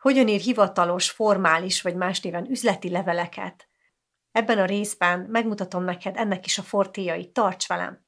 hogyan ír hivatalos, formális vagy más néven üzleti leveleket. Ebben a részben megmutatom neked ennek is a fortéjait, tarts velem!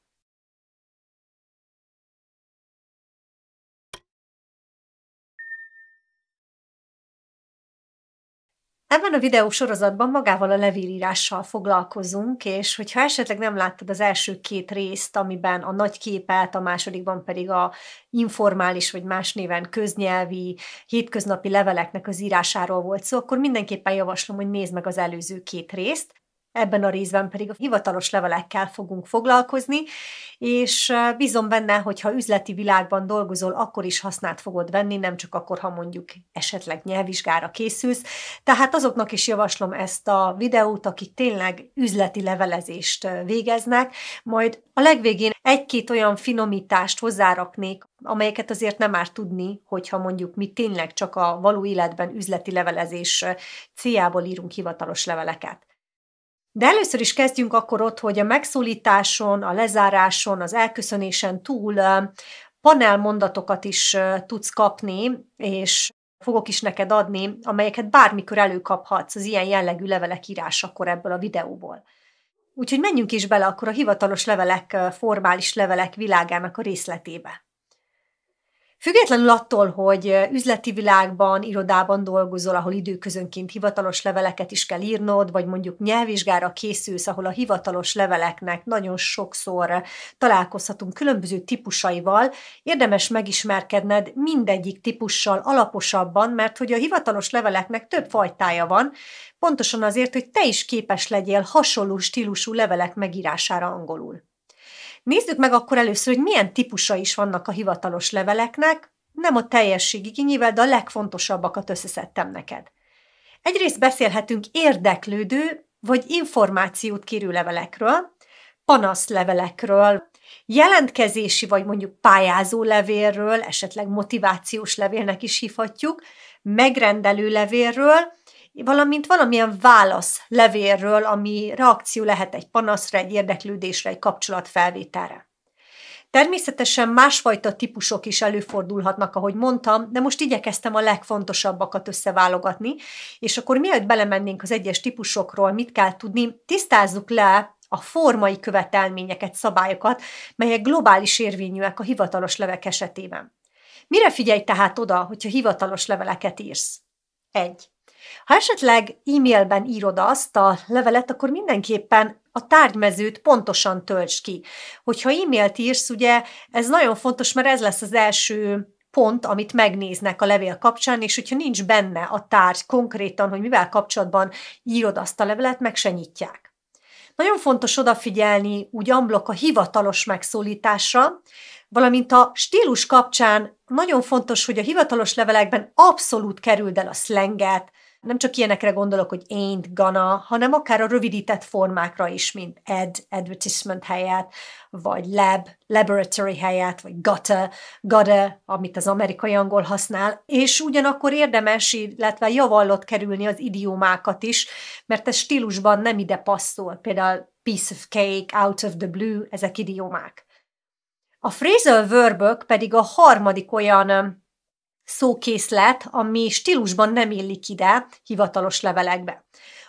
Ebben a videó sorozatban magával a levélírással foglalkozunk, és hogyha esetleg nem láttad az első két részt, amiben a nagy képet, a másodikban pedig a informális vagy más néven köznyelvi, hétköznapi leveleknek az írásáról volt szó, akkor mindenképpen javaslom, hogy nézd meg az előző két részt, Ebben a részben pedig a hivatalos levelekkel fogunk foglalkozni, és bízom benne, hogy ha üzleti világban dolgozol, akkor is hasznát fogod venni, nem csak akkor, ha mondjuk esetleg nyelvvizsgára készülsz. Tehát azoknak is javaslom ezt a videót, akik tényleg üzleti levelezést végeznek, majd a legvégén egy-két olyan finomítást hozzáraknék, amelyeket azért nem árt tudni, hogyha mondjuk mi tényleg csak a való életben üzleti levelezés céljából írunk hivatalos leveleket. De először is kezdjünk akkor ott, hogy a megszólításon, a lezáráson, az elköszönésen túl panelmondatokat is tudsz kapni, és fogok is neked adni, amelyeket bármikor előkaphatsz az ilyen jellegű levelek írásakor ebből a videóból. Úgyhogy menjünk is bele akkor a hivatalos levelek, formális levelek világának a részletébe. Függetlenül attól, hogy üzleti világban, irodában dolgozol, ahol időközönként hivatalos leveleket is kell írnod, vagy mondjuk nyelvvizsgára készülsz, ahol a hivatalos leveleknek nagyon sokszor találkozhatunk különböző típusaival, érdemes megismerkedned mindegyik típussal alaposabban, mert hogy a hivatalos leveleknek több fajtája van, pontosan azért, hogy te is képes legyél hasonló stílusú levelek megírására angolul. Nézzük meg akkor először, hogy milyen típusa is vannak a hivatalos leveleknek, nem a teljesség igényével, de a legfontosabbakat összeszedtem neked. Egyrészt beszélhetünk érdeklődő vagy információt kérő levelekről, panaszlevelekről, jelentkezési vagy mondjuk pályázó levélről, esetleg motivációs levélnek is hívhatjuk, megrendelő levélről, valamint valamilyen válasz levélről, ami reakció lehet egy panaszra, egy érdeklődésre, egy kapcsolatfelvételre. Természetesen másfajta típusok is előfordulhatnak, ahogy mondtam, de most igyekeztem a legfontosabbakat összeválogatni, és akkor mielőtt belemennénk az egyes típusokról, mit kell tudni, tisztázzuk le a formai követelményeket, szabályokat, melyek globális érvényűek a hivatalos levek esetében. Mire figyelj tehát oda, hogyha hivatalos leveleket írsz? 1. Ha esetleg e-mailben írod azt a levelet, akkor mindenképpen a tárgymezőt pontosan töltsd ki. Hogyha e-mailt írsz, ugye ez nagyon fontos, mert ez lesz az első pont, amit megnéznek a levél kapcsán, és hogyha nincs benne a tárgy konkrétan, hogy mivel kapcsolatban írod azt a levelet, meg se nyitják. Nagyon fontos odafigyelni úgy amblok a hivatalos megszólításra, valamint a stílus kapcsán nagyon fontos, hogy a hivatalos levelekben abszolút kerüld el a szlenget, nem csak ilyenekre gondolok, hogy ain't gonna, hanem akár a rövidített formákra is, mint ad, advertisement helyett, vagy lab, laboratory helyett, vagy gotta, gotta, amit az amerikai angol használ, és ugyanakkor érdemes, illetve javallott kerülni az idiomákat is, mert ez stílusban nem ide passzol, például piece of cake, out of the blue, ezek idiomák. A phrasal verbök pedig a harmadik olyan szókészlet, ami stílusban nem illik ide hivatalos levelekbe.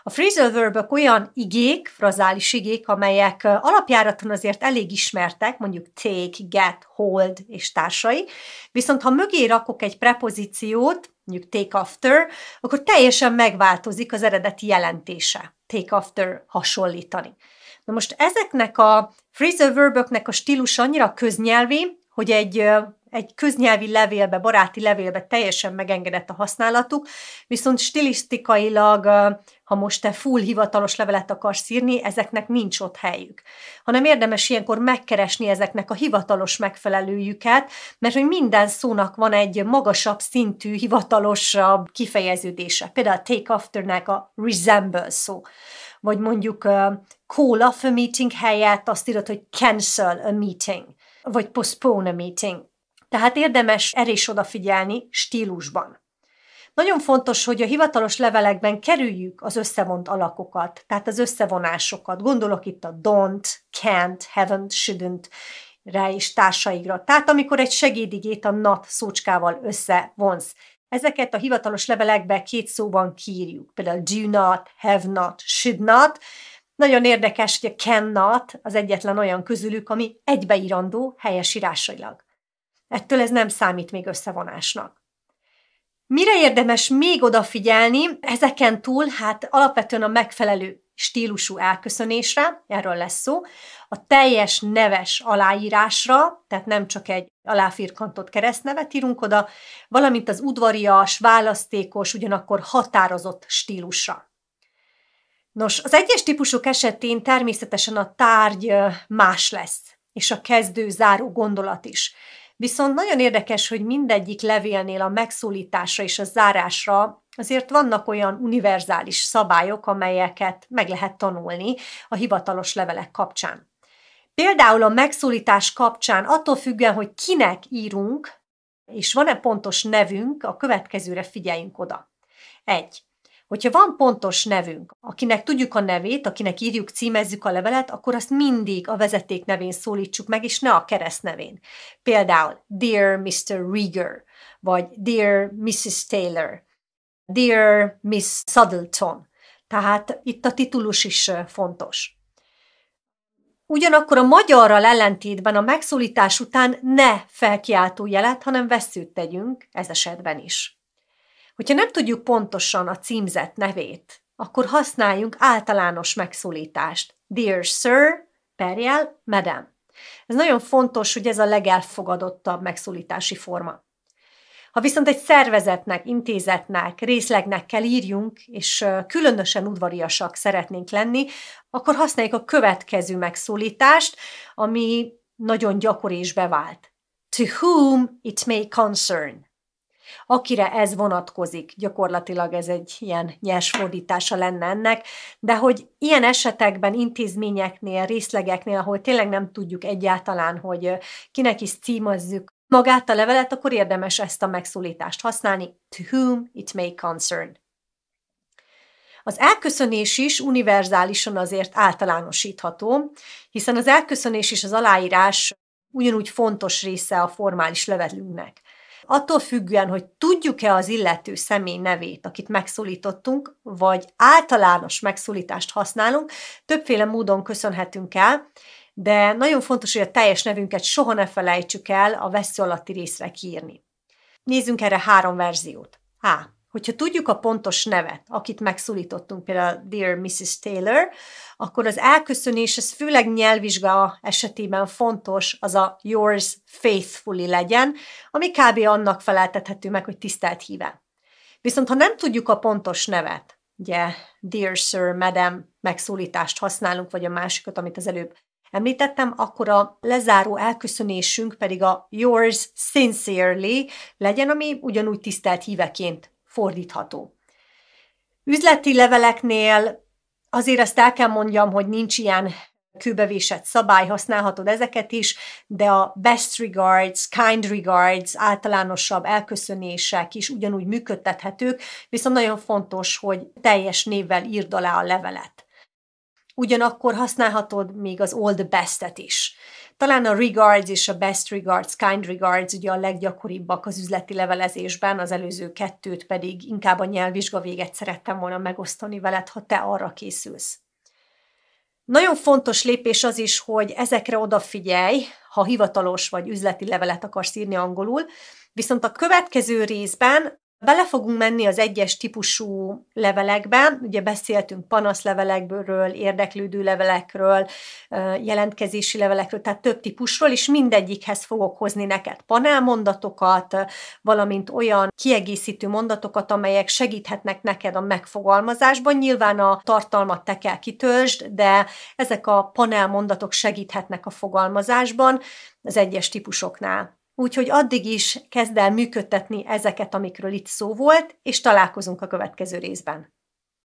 A phrasal verbök olyan igék, frazális igék, amelyek alapjáraton azért elég ismertek, mondjuk take, get, hold és társai, viszont ha mögé rakok egy prepozíciót, mondjuk take after, akkor teljesen megváltozik az eredeti jelentése. Take after hasonlítani. Na most ezeknek a phrasal verböknek a stílus annyira köznyelvi, hogy egy egy köznyelvi levélbe, baráti levélbe teljesen megengedett a használatuk, viszont stilisztikailag, ha most te full hivatalos levelet akarsz írni, ezeknek nincs ott helyük. Hanem érdemes ilyenkor megkeresni ezeknek a hivatalos megfelelőjüket, mert hogy minden szónak van egy magasabb szintű, hivatalosabb kifejeződése. Például take afternek a resemble szó vagy mondjuk uh, call off a meeting helyett azt írod, hogy cancel a meeting, vagy postpone a meeting tehát érdemes erre is odafigyelni stílusban. Nagyon fontos, hogy a hivatalos levelekben kerüljük az összevont alakokat, tehát az összevonásokat. Gondolok itt a don't, can't, haven't, shouldn't rá és társaigra. Tehát amikor egy segédigét a not szócskával összevonsz. Ezeket a hivatalos levelekbe két szóban kírjuk, például do not, have not, should not. Nagyon érdekes, hogy a cannot az egyetlen olyan közülük, ami egybeírandó helyes írásailag. Ettől ez nem számít még összevonásnak. Mire érdemes még odafigyelni? Ezeken túl, hát alapvetően a megfelelő stílusú elköszönésre, erről lesz szó, a teljes neves aláírásra, tehát nem csak egy aláfirkantott keresztnevet írunk oda, valamint az udvarias, választékos, ugyanakkor határozott stílusra. Nos, az egyes típusok esetén természetesen a tárgy más lesz, és a kezdő-záró gondolat is. Viszont nagyon érdekes, hogy mindegyik levélnél a megszólításra és a zárásra azért vannak olyan univerzális szabályok, amelyeket meg lehet tanulni a hivatalos levelek kapcsán. Például a megszólítás kapcsán attól függően, hogy kinek írunk, és van-e pontos nevünk, a következőre figyeljünk oda. 1. Hogyha van pontos nevünk, akinek tudjuk a nevét, akinek írjuk, címezzük a levelet, akkor azt mindig a vezeték nevén szólítsuk meg, és ne a kereszt nevén. Például Dear Mr. Rieger, vagy Dear Mrs. Taylor, Dear Miss Suddleton. Tehát itt a titulus is fontos. Ugyanakkor a magyarral ellentétben a megszólítás után ne felkiáltó jelet, hanem veszőt tegyünk ez esetben is. Hogyha nem tudjuk pontosan a címzett nevét, akkor használjunk általános megszólítást. Dear sir, perjel, madam. Ez nagyon fontos, hogy ez a legelfogadottabb megszólítási forma. Ha viszont egy szervezetnek, intézetnek, részlegnek kell írjunk, és különösen udvariasak szeretnénk lenni, akkor használjuk a következő megszólítást, ami nagyon gyakori és bevált. To whom it may concern akire ez vonatkozik. Gyakorlatilag ez egy ilyen nyers fordítása lenne ennek, de hogy ilyen esetekben, intézményeknél, részlegeknél, ahol tényleg nem tudjuk egyáltalán, hogy kinek is címazzuk magát a levelet, akkor érdemes ezt a megszólítást használni, to whom it may concern. Az elköszönés is univerzálisan azért általánosítható, hiszen az elköszönés és az aláírás ugyanúgy fontos része a formális levelünknek attól függően, hogy tudjuk-e az illető személy nevét, akit megszólítottunk, vagy általános megszólítást használunk, többféle módon köszönhetünk el, de nagyon fontos, hogy a teljes nevünket soha ne felejtsük el a vesző alatti részre kiírni. Nézzünk erre három verziót. A Hogyha tudjuk a pontos nevet, akit megszólítottunk, például Dear Mrs. Taylor, akkor az elköszönés, ez főleg nyelvvizsga esetében fontos, az a yours faithfully legyen, ami kb. annak feleltethető meg, hogy tisztelt híve. Viszont ha nem tudjuk a pontos nevet, ugye dear sir, madam megszólítást használunk, vagy a másikat, amit az előbb említettem, akkor a lezáró elköszönésünk pedig a yours sincerely legyen, ami ugyanúgy tisztelt híveként fordítható. Üzleti leveleknél azért azt el kell mondjam, hogy nincs ilyen kőbevésett szabály, használhatod ezeket is, de a best regards, kind regards, általánosabb elköszönések is ugyanúgy működtethetők, viszont nagyon fontos, hogy teljes névvel írd alá a levelet. Ugyanakkor használhatod még az old bestet is. Talán a regards és a best regards, kind regards ugye a leggyakoribbak az üzleti levelezésben, az előző kettőt pedig inkább a nyelvvizsga véget szerettem volna megosztani veled, ha te arra készülsz. Nagyon fontos lépés az is, hogy ezekre odafigyelj, ha hivatalos vagy üzleti levelet akarsz írni angolul, viszont a következő részben Bele fogunk menni az egyes típusú levelekbe, ugye beszéltünk panaszlevelekről, érdeklődő levelekről, jelentkezési levelekről, tehát több típusról, és mindegyikhez fogok hozni neked panelmondatokat, valamint olyan kiegészítő mondatokat, amelyek segíthetnek neked a megfogalmazásban. Nyilván a tartalmat te kell kitöltsd, de ezek a panelmondatok segíthetnek a fogalmazásban az egyes típusoknál. Úgyhogy addig is kezd el működtetni ezeket, amikről itt szó volt, és találkozunk a következő részben.